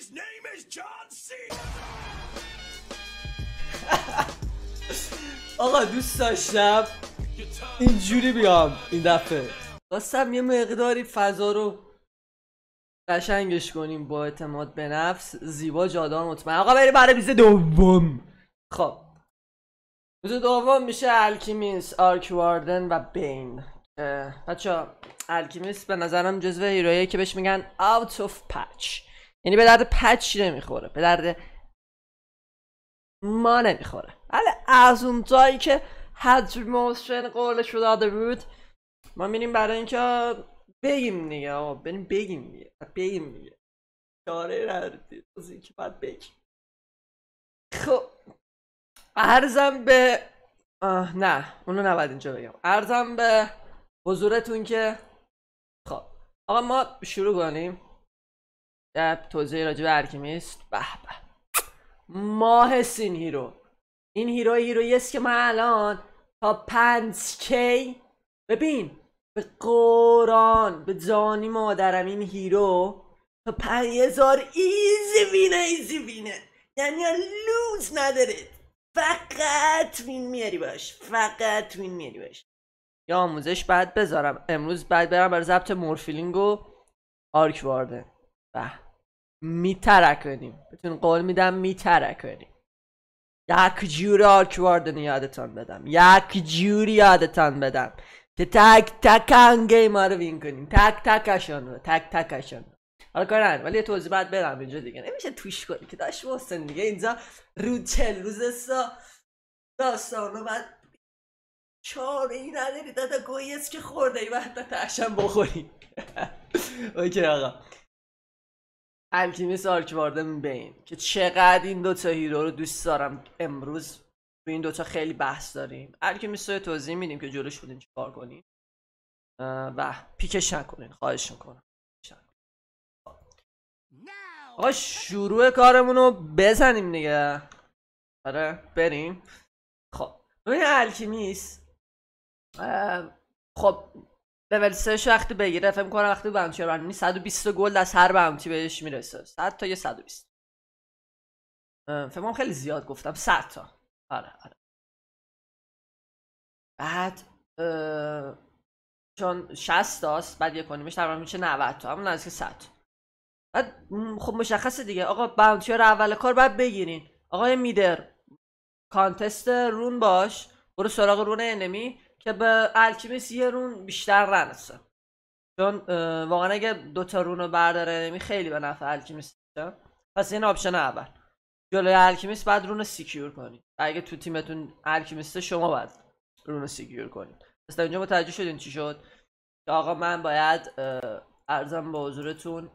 His name is John C. آقا دوست داشتم اینجوری بیام این دفعه خواستم یه مقداری فضا رو قشنگش کنیم با اعتماد به نفس زیبا جادان مطمئن آقا بریم برای بیزه دوم خب بیزه دوم میشه الکیمیس آرک واردن و بین بچه الکیمیس به نظرم جزوه هیرویه که بهش میگن out of patch یعنی به درد پچی نمیخوره به درد ما نمیخوره ولی از اون جایی که حجم موشن قولش رو داده بود ما میریم برای اینکه بگیم دیگه آقا بریم بگیم دیگه بگیم دیگه چاره از اینکه باید بگیم خب ارزم به نه اونو نباید اینجا بگم ارزم به حضورتون که خب آقا ما شروع کنیم توضیح راجع به ارکیمیست به به ماه هیرو این هیرو هیرویی است که من الان تا پنج کی ببین به قرآن به جانی مادرم این هیرو تا پنج هزار ایزی وینه ایزی وینه یعنی لوز نداره فقط وین میاری باش فقط وین میاری باش یا آموزش بعد بذارم امروز بعد برم بر ضبط مورفیلینگ و آرک و میترکنیم بهتون قول میدم میترکنیم یک جوری آرکواردن یادتان بدم یک جوری یادتان بدم که تک تک هنگه ما رو وین کنیم تک تکشان رو تک تکشان رو حالا کنن ولی یه توضیح باید بدم اینجا دیگه نمیشه توش کنی که داشت محسن دیگه اینجا رود چل روز سا داستان بعد چاره این نداری دادا گویست که خورده ای و حتی اوکی آقا التیمیس آرکواردن بین که چقدر این دوتا هیرو رو دوست دارم امروز تو این دوتا خیلی بحث داریم التیمیس رو توضیح میدیم که جلوش بودیم چیکار کنین و پیکش نکنین خواهش میکنم آقا شروع کارمون رو بزنیم دیگه آره بریم خب ببین الکیمیس خب لول سهش وقتی بگیره فکر کنم وقتی باونتی برنامه 120 گل از هر باونتی بهش میرسه 100 تا یه 120 فهمم خیلی زیاد گفتم 100 تا آره آره بعد چون 60 تاست بعد یک کنیمش تقریبا میشه 90 تا همون نزدیک 100 تا بعد خب مشخصه دیگه آقا باونتی رو اول کار باید بگیرین آقای میدر کانتست رون باش برو سراغ رون انمی که به الکیمیس یه رون بیشتر رنسه چون واقعا اگه دوتا رون رو برداره نمی یعنی خیلی به نفع الکیمیس میشه پس این آپشن اول جلوی الکیمیس بعد رون سیکیور کنید اگه تو تیمتون الکیمیست شما باید رون سیکیور کنید پس در اینجا متوجه شدین چی شد که آقا من باید ارزم به حضورتون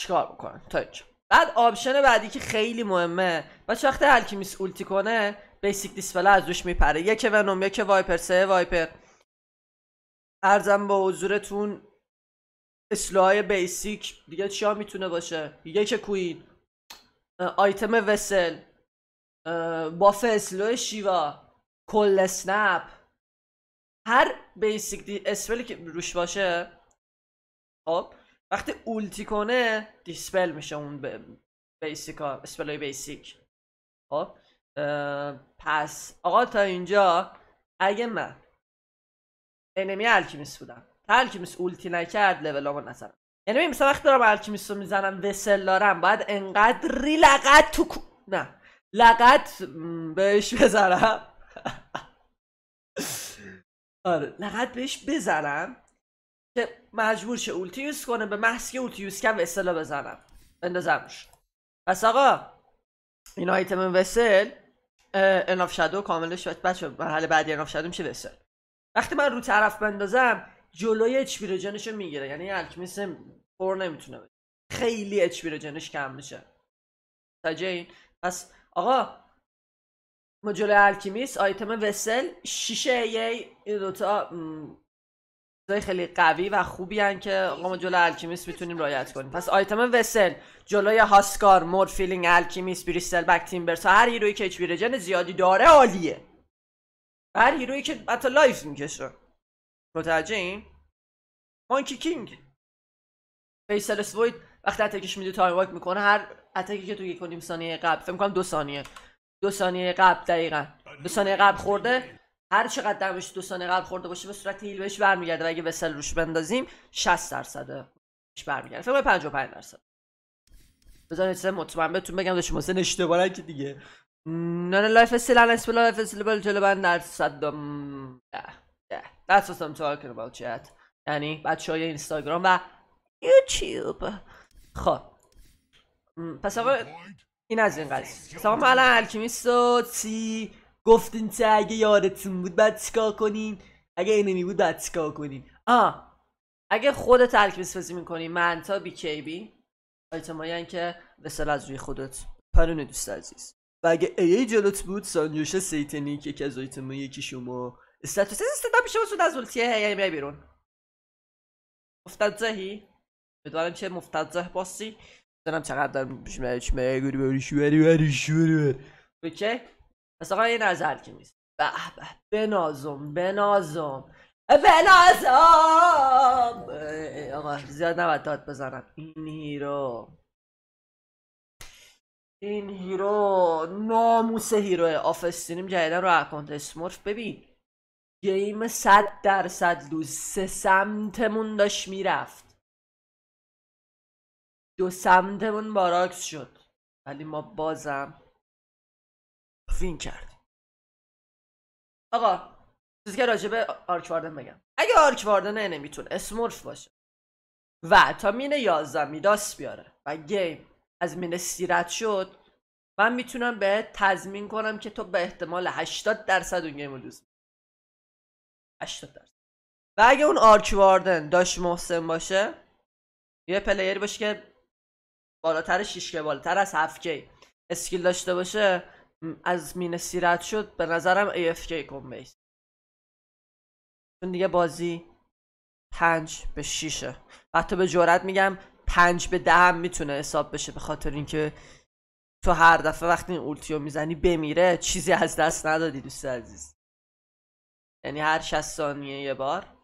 چیکار بکنم تا اینجا بعد آپشن بعدی که خیلی مهمه بچه وقتی الکیمیس اولتی کنه بیسیک دیسپلا از روش میپره یک ونوم یک وایپر سه وایپر ارزم با حضورتون اسلوهای بیسیک دیگه چیا میتونه باشه یک کوین آیتم وسل باف اسلو شیوا کل اسنپ هر بیسیک دی اسپلی که روش باشه خب وقتی اولتی کنه دیسپل میشه اون ب... بیسیک ها بیسیک خب پس آقا تا اینجا اگه من انمی الکیمیست بودم تا الکیمیست اولتی نکرد لولامو نزنم اینمی مثلا وقتی دارم الکیمیست رو میزنم وسل دارم باید انقدری لقد تو نه لقد بهش بزنم آره لقد بهش بزنم که مجبور شه اولتی یوز کنه به محض که اولتی یوز کم وسلا بزنم بندازمش پس آقا این آیتم وسل اناف شادو کاملش بچه مرحله بعدی اناف شادو میشه وسل وقتی من رو طرف بندازم جلوی پی رو میگیره یعنی الکیمیس پر نمیتونه بده خیلی اچپیروجنش کم میشه تا این پس آقا ما جلوی الکیمیس آیتم وسل شیشه ای این دوتا چیزای خیلی قوی و خوبی هن که آقا ما جلو الکیمیس میتونیم رایت کنیم پس آیتم وسل جلوی هاسکار مور فیلینگ الکیمیس بریستل بک تیمبرس هر هیروی که اچ زیادی داره عالیه هر هیرویی که حتی لایف میکشه متوجه این مانکی کینگ فیسل سوید وقتی اتکش میده تایم واک میکنه هر اتکی که تو یک و ثانیه قبل فکر میکنم دو ثانیه دو ثانیه قبل دقیقا دو ثانیه قبل خورده هر چقدر دمش سانه قلب خورده باشه به صورت هیل بهش برمیگرده و اگه وسل روش بندازیم 60 درصد برمیگرده فکر 55 درصد بزن سه مطمئن بهتون بگم داشت محسن اشتباه که دیگه نان لایف استیل ان اسپل لایف استیل بل جلو بند در صدام ده ده I'm یعنی بچه های اینستاگرام و یوتیوب خب پس آقا این از این قضیه سلام آقا الکیمیست و سی گفتین چه اگه یادتون بود بعد چیکار کنین اگه اینمی بود بعد چیکار کنین آه اگه خودت ترکیب سازی میکنی منتا بی کی بی آیتمایی که وسل از روی خودت پرون دوست عزیز و اگه ای, ای جلوت بود سانجوش سیتنی یکی از آیتمایی یکی شما استاتوس استدا میشه بسود از ولتیه هی بیرون مفتزهی بدونم چه مفتزه باسی بدونم چقدر دارم بری بری پس یه نظر که نیست به به بنازم بنازم بنازم آقا زیاد نباید داد بزنم این هیرو این هیرو ناموس هیرو آفستینیم جدیدن رو اکانت اسمورف ببین گیم صد درصد دو سه سمتمون داشت میرفت دو سمتمون باراکس شد ولی ما بازم فین کردی آقا چیزی که راجبه آرک واردن بگم اگه آرک واردن انمیتون اسمورف باشه و تا مین 11 میداس بیاره و گیم از مین سیرت شد من میتونم به تضمین کنم که تو به احتمال 80 درصد اون گیم رو دوست 80 درصد و اگه اون آرک واردن داشت محسن باشه یه پلیر باشه که بالاتر 6 که بالاتر از 7 اسکیل داشته باشه از مینه سیرت شد به نظرم AFK کن بیس چون دیگه بازی پنج به شیشه و حتی به جورت میگم پنج به ده هم میتونه حساب بشه به خاطر اینکه تو هر دفعه وقتی این اولتیو میزنی بمیره چیزی از دست ندادی دوست عزیز یعنی هر 60 ثانیه یه بار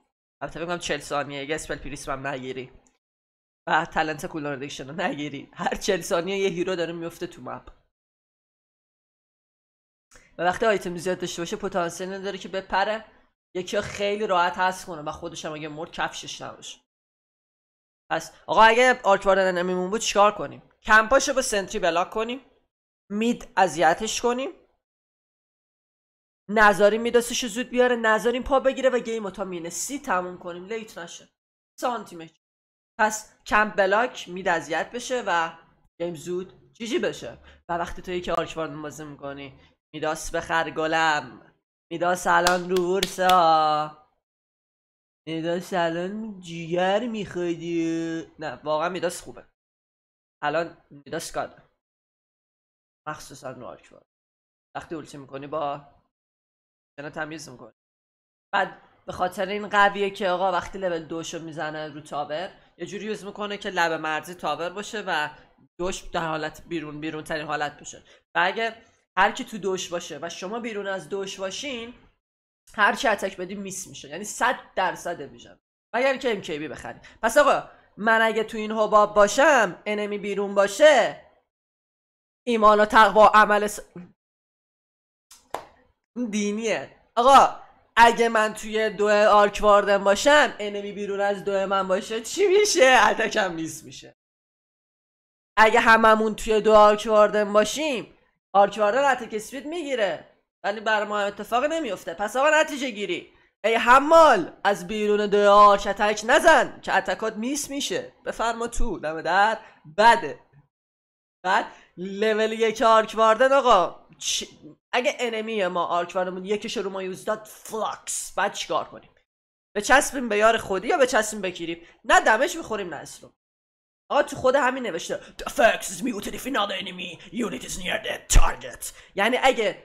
البته بگم 40 ثانیه یه اسپل پریسم نگیری و تلنت کولون رو نگیری هر 40 ثانیه یه هیرو داره میفته تو مپ و وقتی آیتم زیاد داشته باشه پتانسیل نداره که بپره یکی خیلی راحت هست کنه و خودش هم اگه مرد کفشش نباشه پس آقا اگه آرک واردن نمیمون بود چیکار کنیم کمپاشو با سنتری بلاک کنیم مید اذیتش کنیم نظاری میداسش زود بیاره نظاریم پا بگیره و گیم تا مینه سی تموم کنیم لیت نشه سانتی پس کمپ بلاک مید اذیت بشه و گیم زود جیجی بشه و وقتی تو یکی آرک واردن بازی میداس بخر گلم میداس الان رو ورسا ها میداس الان جیگر میخوادی نه واقعا میداس خوبه الان میداس کاده مخصوصا رو آرکوار وقتی اولچه میکنی با جنا تمیز میکنه بعد به خاطر این قویه که آقا وقتی لول دوشو میزنه رو تاور یه جوری یوز میکنه که لب مرزی تاور باشه و دوش در حالت بیرون بیرون ترین حالت باشه و اگه هر کی تو دوش باشه و شما بیرون از دوش باشین هر چی اتک بدی میس میشه یعنی 100 درصد ویژن مگر که ام بی بخرید پس آقا من اگه تو این حباب باشم انمی بیرون باشه ایمان و تقوا عمل س... دینیه آقا اگه من توی دو آرک واردن باشم انمی بیرون از دو من باشه چی میشه اتکم میس میشه اگه هممون توی دو آرک واردن باشیم آرکواردن اتک میگیره ولی بر ما اتفاقی نمیفته پس آقا نتیجه گیری ای حمال از بیرون آرک اتک نزن که اتکات میس میشه بفرما تو دم در بده بعد لول یک آرکواردن آقا اگه انمی ما آرکواردن یکش رو ما یوز داد فلاکس بعد چیکار کنیم به چسبیم به یار خودی یا به چسبیم بگیریم نه دمش میخوریم نه اسلوم آقا تو خود همین نوشته The fox is muted if another enemy unit near the target یعنی اگه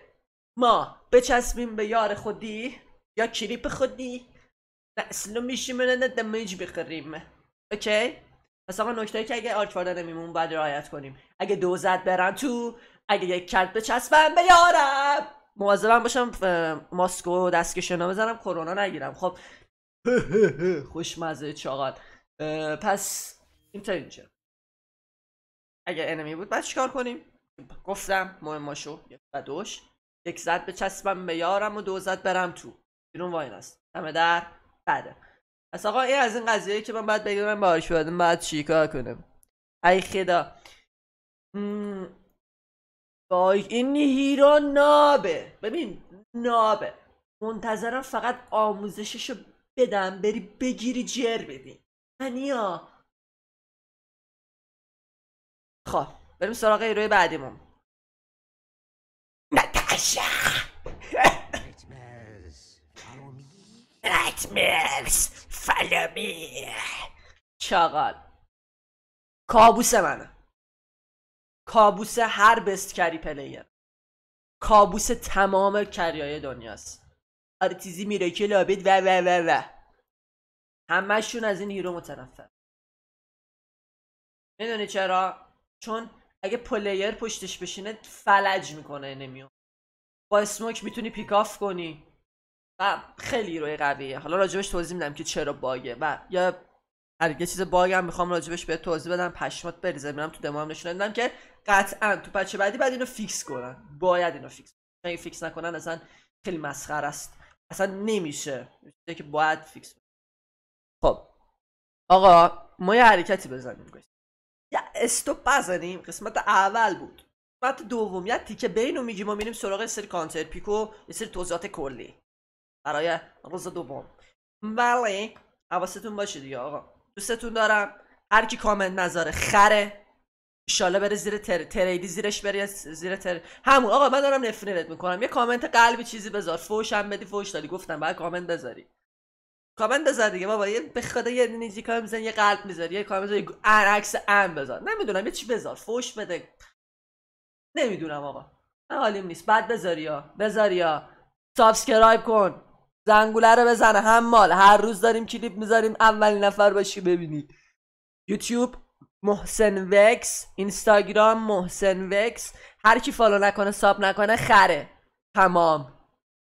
ما بچسبیم به یار خودی یا کلیپ خودی نه میشیم نه نه دمیج بخریم اوکی پس آقا نکته که اگه آرک نمیمون باید رعایت کنیم اگه دو زد برن تو اگه یک کرد بچسبم به یارم مواظبم باشم ماسکو و دستکشنا بزنم کرونا نگیرم خب خوشمزه چقدر؟ پس اینجا اگر انمی بود بعد چیکار کنیم گفتم ماشو یک دوش یک زد به چسبم به و دو زد برم تو بیرون واین است همه در بعده پس آقا این از این قضیه که من بعد بگیرم به شده بعد چیکار کنم ای خدا این هیرو نابه ببین نابه منتظرم فقط آموزششو بدم بری بگیری جر بدی هنیا. خب بریم سراغ ایروی بعدیمون نتاشا فلومی چاقال کابوس منه کابوس هر بست کری پلیر کابوس تمام کریای دنیاست آره، میره که لابید و و و و همشون از این هیرو متنفر میدونی چرا چون اگه پلیر پشتش بشینه فلج میکنه انمیو با اسموک میتونی پیکاف کنی و خیلی روی قویه حالا راجبش توضیح میدم که چرا باگه و یا هر یه چیز باگ هم میخوام راجبش به توضیح بدم پشمات بریزه میرم تو دمو هم نشون میدم که قطعا تو پچ بعدی بعد اینو فیکس کنن باید اینو فیکس کنن اگه فیکس نکنن اصلا خیلی مسخره است اصلا نمیشه که باید فیکس خب آقا ما یه حرکتی بزنیم گوش استوپ بزنیم قسمت اول بود قسمت دوم یه تیکه بینو میگی میگیم و میریم سراغ سری کانتر پیکو یه سری توضیحات کلی برای روز دوم ولی حواستون باشه دیگه آقا دوستتون دارم هر کی کامنت نذاره خره ایشالله بره زیر تر... تریدی زیرش بری زیر تر همون آقا من دارم نفرینت میکنم یه کامنت قلبی چیزی بذار فوش هم بدی فوش دادی گفتم بعد کامنت بذاری کامنت بذار دیگه بابا یه به خدا یه نیزی کار میزن یه قلب میذار یه کار میذار عکس ام بذار نمیدونم یه چی بذار فوش بده نمیدونم آقا حالیم نیست بعد بذار یا بذاری یا سابسکرایب کن زنگوله رو بزن هم مال هر روز داریم کلیپ میذاریم اولین نفر باشی ببینی یوتیوب محسن وکس اینستاگرام محسن وکس هر کی فالو نکنه ساب نکنه خره تمام